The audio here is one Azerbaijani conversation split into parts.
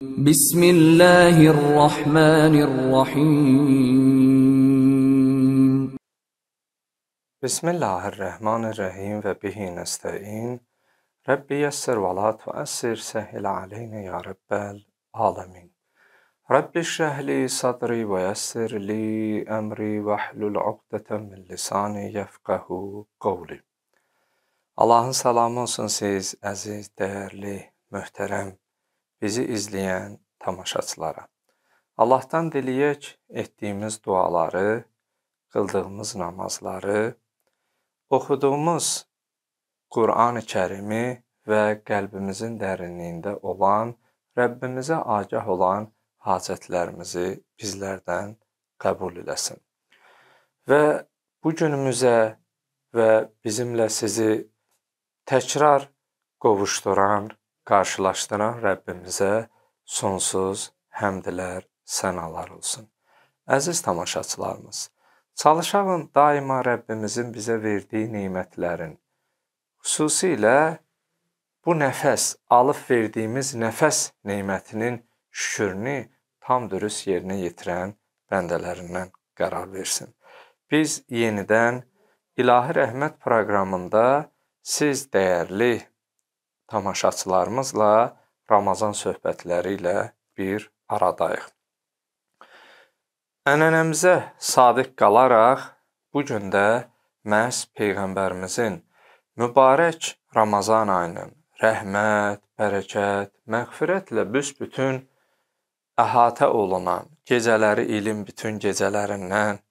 بسم الله الرحمن الرحيم بسم الله الرحمن الرحيم وبه نستعين ربي يسر ولا تؤسر سهل علينا يا رب العالمين رب اشرح لي صدري ويسر لي أمري واحلل عقدة من لساني يفقه قولي الله سلام olsun siz aziz, değerli, mühterem bizi izləyən tamaşaçılara. Allahdan diləyək etdiyimiz duaları, qıldığımız namazları, oxuduğumuz Qur'an-ı Kərimi və qəlbimizin dərinliyində olan Rəbbimizə agah olan hacətlərimizi bizlərdən qəbul eləsin. Və bu günümüzə və bizimlə sizi təkrar qovuşduran qarşılaşdıran Rəbbimizə sonsuz həmdlər, sənalar olsun. Əziz tamaşaçılarımız, çalışağın daima Rəbbimizin bizə verdiyi nemətlərin, xüsusilə bu nəfəs, alıb verdiyimiz nəfəs nemətinin şükrünü tam dürüst yerinə yetirən bəndələrindən qərar versin. Biz yenidən İlahi Rəhmət proqramında siz dəyərli tamaşaçılarımızla Ramazan söhbətləri ilə bir aradayıq. Ənənəmizə sadiq qalaraq bu gün də məhz peyğəmbərimizin mübarək Ramazan ayının rəhmət, bərəkət, məğfirətlə büsbütün əhatə olunan gecələri ilin bütün gecələrindən,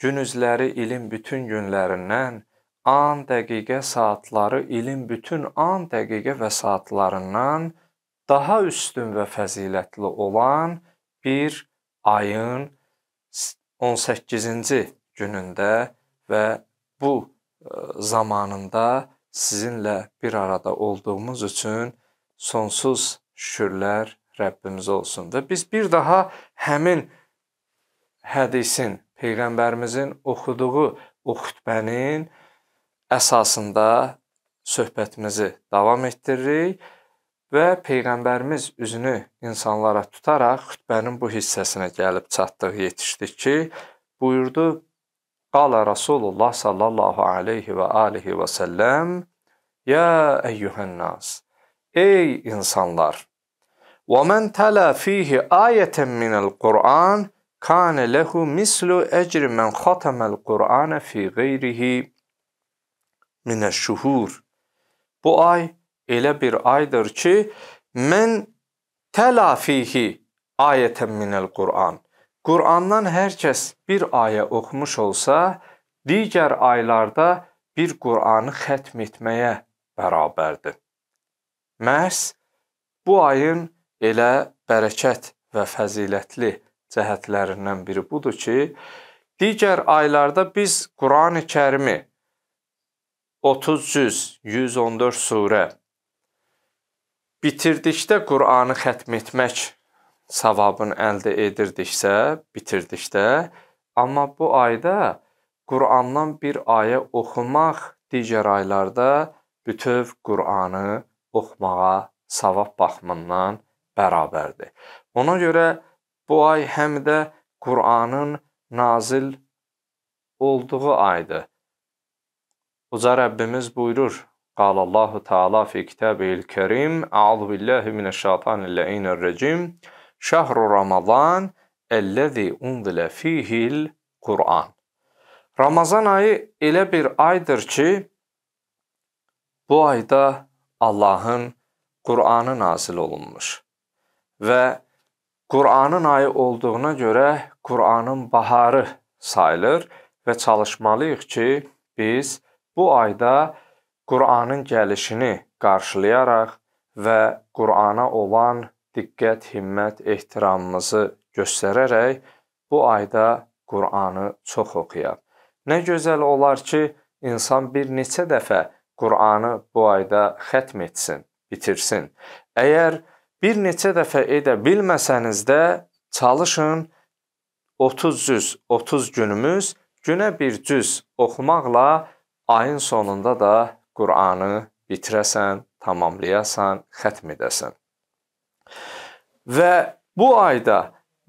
gün üzləri ilin bütün günlərindən an, dəqiqə, saatları ilin bütün an, dəqiqə və saatlarından daha üstün və fəzilətli olan bir ayın 18-ci günündə və bu e, zamanında sizinlə bir arada olduğumuz üçün sonsuz şükürlər Rəbbimizə olsun. Və biz bir daha həmin hədisin, Peyğəmbərimizin oxuduğu o xütbənin əsasında söhbətimizi davam etdiririk və Peyğəmbərimiz üzünü insanlara tutaraq xütbənin bu hissəsinə gəlib çatdıq, yetişdik ki, buyurdu: "Qala Rasulullah sallallahu alayhi və alihi və sallam: Ya eyyuhannas, ey insanlar, və men tala fihi ayatan minəl Qur'an kana lehu mislu ecri men xatamal Qur'ana fi qeyrihi." minəşşuhur. Bu ay elə bir aydır ki, mən təlafihi ayətən minəl Qur'an. Qur'andan hər kəs bir ayə oxumuş olsa, digər aylarda bir Qur'anı xətm etməyə bərabərdir. Məhz bu ayın elə bərəkət və fəzilətli cəhətlərindən biri budur ki, digər aylarda biz Qurani-Kərimi 30 cüz, 114 surə. Bitirdikdə Qur'anı xətm etmək savabını əldə edirdiksə, bitirdikdə, amma bu ayda Qur'andan bir ayə oxumaq digər aylarda bütöv Qur'anı oxumağa savab baxımından bərabərdir. Ona görə bu ay həm də Qur'anın nazil olduğu aydır. Uca Rəbbimiz buyurur, Qala Allahu Teala fi kitabil kerim, A'udhu billahi mineşşeytanirracim. Şəhru Ramazan ellezî unzile fihil Kur'an. Ramazan ayı elə bir aydır ki, bu ayda Allahın Qur'anı nazil olunmuş və Qur'anın ayı olduğuna görə Qur'anın baharı sayılır və çalışmalıyıq ki, biz bu ayda Qur'anın gəlişini qarşılayaraq və Qur'ana olan diqqət, himmət, ehtiramımızı göstərərək bu ayda Qur'anı çox oxuyaq. Nə gözəl olar ki, insan bir neçə dəfə Qur'anı bu ayda xətm etsin, bitirsin. Əgər bir neçə dəfə edə bilməsəniz də çalışın 30 cüz, 30 günümüz günə bir cüz oxumaqla ayın sonunda da Qur'anı bitirəsən, tamamlayasan, xətm edəsən. Və bu ayda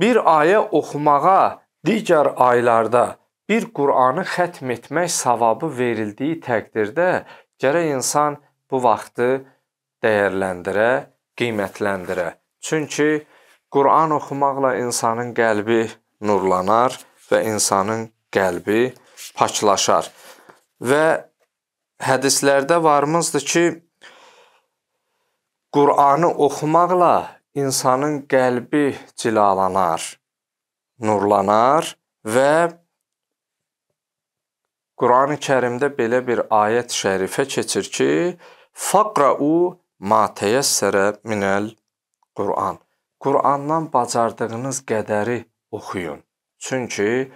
bir ayə oxumağa digər aylarda bir Qur'anı xətm etmək savabı verildiyi təqdirdə gərək insan bu vaxtı dəyərləndirə, qiymətləndirə. Çünki Qur'an oxumaqla insanın qəlbi nurlanar və insanın qəlbi paklaşar. Və hədislərdə varımızdır ki, Qur'anı oxumaqla insanın qəlbi cilalanar, nurlanar və Qurani-Kərimdə belə bir ayət şərifə keçir ki, faqra'u ma tayassara minəl Qur'an. Qur'andan bacardığınız qədəri oxuyun. Çünki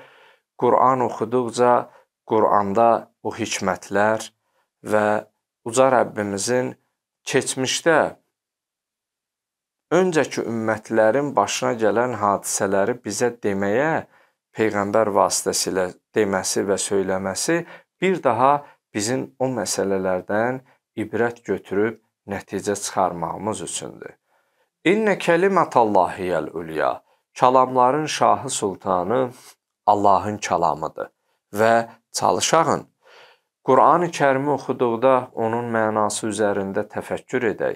Qur'an oxuduqca Qur'anda o hikmətlər və uca Rəbbimizin keçmişdə öncəki ümmətlərin başına gələn hadisələri bizə deməyə peyğəmbər vasitəsilə deməsi və söyləməsi bir daha bizim o məsələlərdən ibrət götürüb nəticə çıxarmağımız üçündür. İnnə kəlimətallahiyəl ulya. Kəlamların şahı sultanı Allahın kəlamıdır və çalışağın Qurani kərimi oxuduqda onun mənası üzərində təfəkkür edək,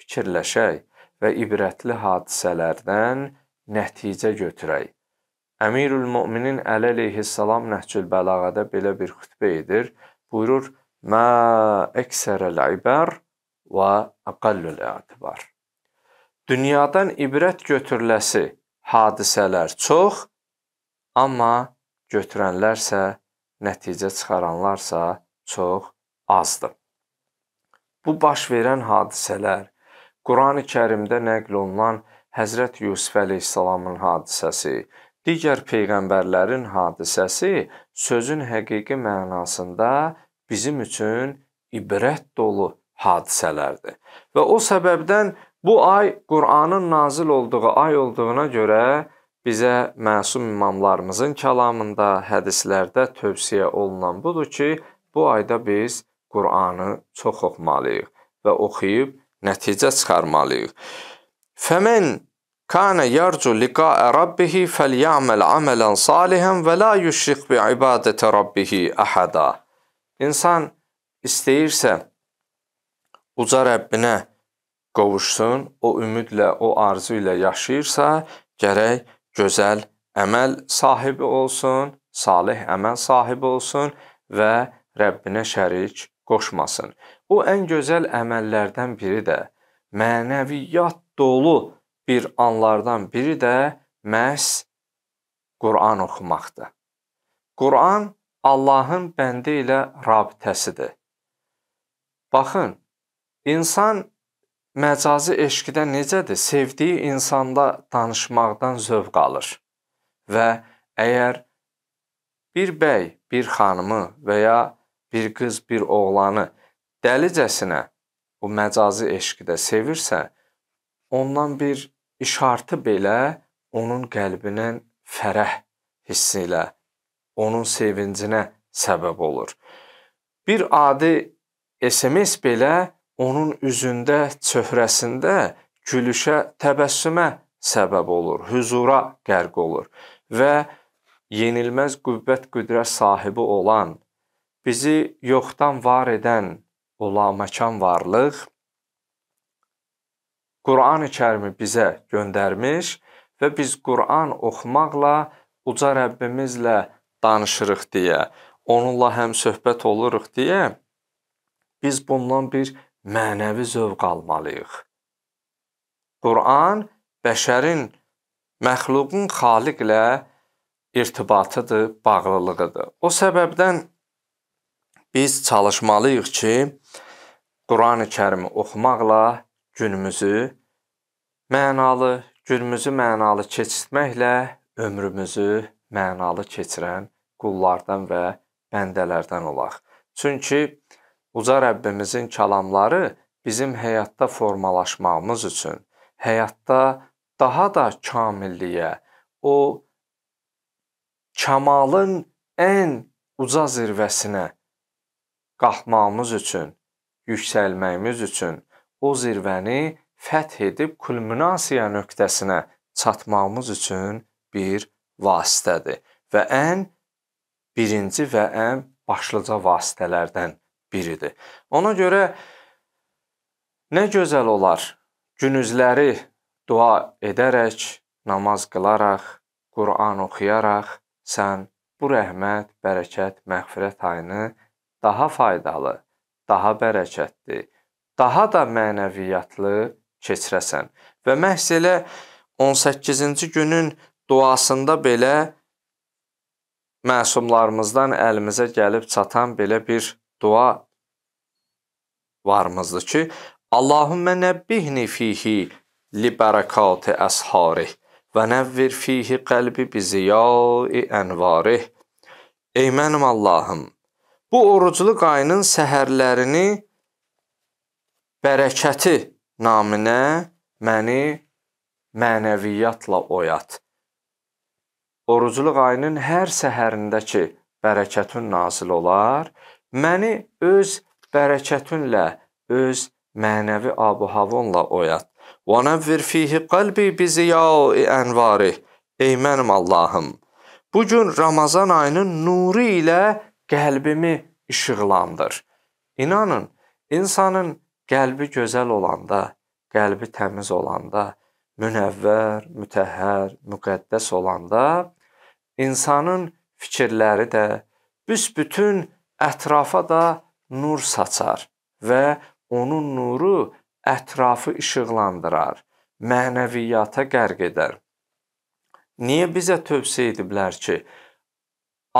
fikirləşək və ibrətli hadisələrdən nəticə götürək. Əmirül Müminin Əli əleyhissalam Nəhcül-Bəlağədə belə bir xütbə edir. Buyurur: "Mə əksərəl ibar və aqallul i'tibar." Dünyadan ibrət götürüləsi hadisələr çox, amma götürənlərsə, nəticə çıxaranlarsa çox azdır. Bu baş verən hadisələr Qurani-Kərimdə nəql olunan Həzrət Yusuf əleyhissalamın hadisəsi, digər peyğəmbərlərin hadisəsi sözün həqiqi mənasında bizim üçün ibrət dolu hadisələrdir. Və o səbəbdən bu ay Qur'anın nazil olduğu ay olduğuna görə bizə məsum imamlarımızın kəlamında, hədislərdə tövsiyə olunan budur ki, Bu ayda biz Qur'anı çox oxumalıyıq və oxuyub nəticə çıxarmalıyıq. Fəmən kana yarcu liqa'a rabbih faly'amal amalan salihan və la yushrik bi ibadati rabbih ahada. İnsan istəyirsə uca Rəbbinə qovuşsun, o ümidlə, o arzu ilə yaşayırsa, gərək gözəl əməl sahibi olsun, salih əməl sahibi olsun və Rəbbinə şərik qoşmasın. O ən gözəl əməllərdən biri də mənəviyyat dolu bir anlardan biri də məhz Quran oxumaqdır. Quran Allahın bəndi ilə rabitəsidir. Baxın, insan məcazi eşqdə necədir? Sevdiyi insanda danışmaqdan zövq alır. Və əgər bir bəy bir xanımı və ya bir qız, bir oğlanı dəlicəsinə bu məcazi eşqdə sevirsə, ondan bir işartı belə onun qəlbinin fərəh hissi ilə, onun sevincinə səbəb olur. Bir adi SMS belə onun üzündə, çöhrəsində gülüşə, təbəssümə səbəb olur, huzura qərq olur və yenilməz qüvvət, qüdrət sahibi olan bizi yoxdan var edən o laməkan varlıq Qurani Kərimi bizə göndərmiş və biz Quran oxumaqla uca Rəbbimizlə danışırıq deyə, onunla həm söhbət oluruq deyə biz bundan bir mənəvi zövq almalıyıq. Quran bəşərin, məxluqun xaliqlə irtibatıdır, bağlılığıdır. O səbəbdən Biz çalışmalıyıq ki, Qurani-Kərimi oxumaqla günümüzü mənalı, günümüzü mənalı keçirtməklə ömrümüzü mənalı keçirən qullardan və bəndələrdən olaq. Çünki uca Rəbbimizin kəlamları bizim həyatda formalaşmağımız üçün, həyatda daha da kamilliyə, o kamalın ən uca zirvəsinə qalxmağımız üçün, yüksəlməyimiz üçün o zirvəni fəth edib kulminasiya nöqtəsinə çatmağımız üçün bir vasitədir və ən birinci və ən başlıca vasitələrdən biridir. Ona görə nə gözəl olar günüzləri dua edərək, namaz qılaraq, Quran oxuyaraq sən bu rəhmət, bərəkət, məğfirət ayını daha faydalı, daha bərəkətli, daha da mənəviyyatlı keçirəsən. Və məhz elə 18-ci günün duasında belə məsumlarımızdan əlimizə gəlib çatan belə bir dua varmızdır ki, Allahümmə nəbbihni fihi li bərəkati əsharih və nəvvir fihi qəlbi bi ziyai ənvarih. Ey mənim Allahım, bu orucluq ayının səhərlərini bərəkəti naminə məni mənəviyyatla oyat. Orucluq ayının hər səhərindəki bərəkətün nazil olar, məni öz bərəkətünlə, öz mənəvi abuhavonla oyat. Və nəvvir fihi qalbi bi ziyai ənvari. Ey mənim Allahım, bu gün Ramazan ayının nuru ilə qəlbimi işıqlandır. İnanın, insanın qəlbi gözəl olanda, qəlbi təmiz olanda, münəvvər, mütəhhər, müqəddəs olanda insanın fikirləri də büsbütün ətrafa da nur saçar və onun nuru ətrafı işıqlandırar, mənəviyyata qərq edər. Niyə bizə tövsiyə ediblər ki,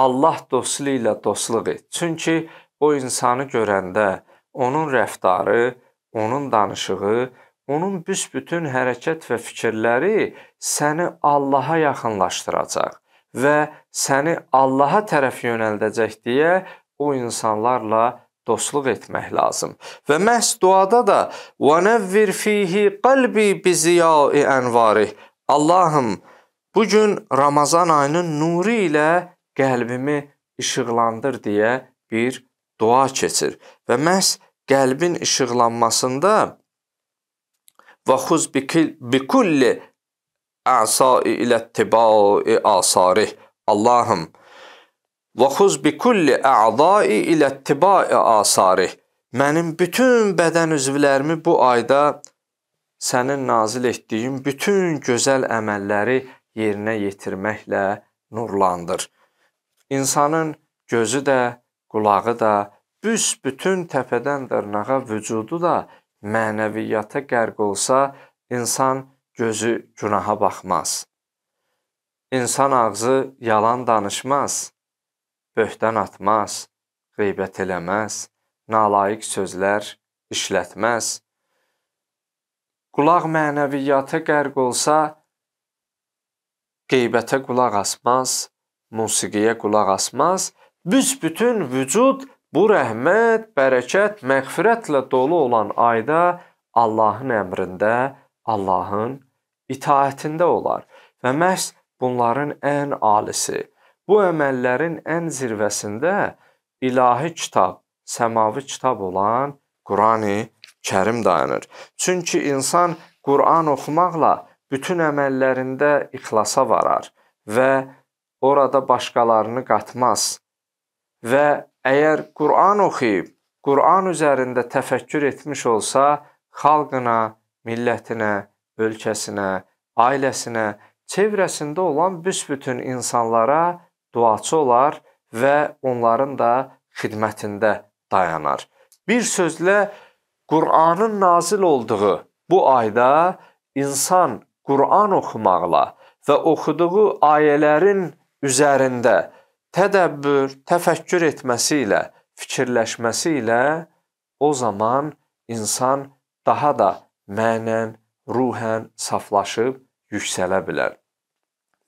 Allah dostu ilə dostluq et. Çünki o insanı görəndə onun rəftarı, onun danışığı, onun büsbütün hərəkət və fikirləri səni Allaha yaxınlaşdıracaq və səni Allaha tərəf yönəldəcək deyə o insanlarla dostluq etmək lazım. Və məhz duada da "Vanəvvir fihi qalbi biziyai anvarih." Allahım, bu gün Ramazan ayının nuru ilə qəlbimi işıqlandır deyə bir dua keçir və məhz qəlbin işıqlanmasında vəxuz bikulli əsai ilə tibai asarih Allahım vəxuz bikulli əzai ilə tibai asarih mənim bütün bədən üzvlərimi bu ayda sənin nazil etdiyin bütün gözəl əməlləri yerinə yetirməklə nurlandır insanın gözü də, qulağı da, büsbütün təpədən dırnağa vücudu da mənəviyyata qərq olsa, insan gözü günaha baxmaz. İnsan ağzı yalan danışmaz, böhtən atmaz, qeybət eləməz, nalayiq sözlər işlətməz. Qulaq mənəviyyata qərq olsa, qeybətə qulaq asmaz, musiqiyə qulaq asmaz, büsbütün vücud bu rəhmət, bərəkət, məğfirətlə dolu olan ayda Allahın əmrində, Allahın itaətində olar. Və məhz bunların ən alisi, bu əməllərin ən zirvəsində ilahi kitab, səmavi kitab olan Qurani Kərim dayanır. Çünki insan Quran oxumaqla bütün əməllərində ixlasa varar və burada başqalarını qatmaz. Və əgər Quran oxuyub, Quran üzərində təfəkkür etmiş olsa, xalqına, millətinə, ölkəsinə, ailəsinə, çevrəsində olan büsbütün insanlara duaçı olar və onların da xidmətində dayanar. Bir sözlə, Qur'anın nazil olduğu bu ayda insan Qur'an oxumaqla və oxuduğu ayələrin üzərində tədəbbür, təfəkkür etməsi ilə, fikirləşməsi ilə o zaman insan daha da mənən, ruhən saflaşıb yüksələ bilər.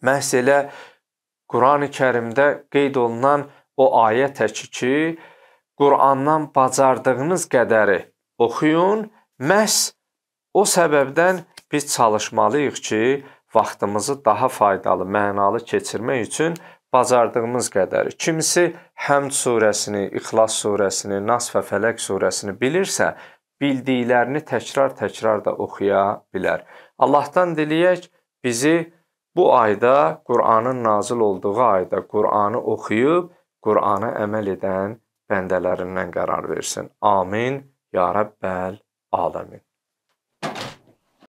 Məhz elə Qurani-Kərimdə qeyd olunan o ayə təki ki, Qurandan bacardığınız qədəri oxuyun. Məhz o səbəbdən biz çalışmalıyıq ki, vaxtımızı daha faydalı, mənalı keçirmək üçün bacardığımız qədəri. Kimisi Həmd surəsini, İxlas surəsini, Nas və Fələq surəsini bilirsə, bildiklərini təkrar-təkrar da oxuya bilər. Allahdan diləyək bizi bu ayda Qur'anın nazil olduğu ayda Qur'anı oxuyub Qur'ana əməl edən bəndələrindən qərar versin. Amin. Ya Rəbbəl Aləmin.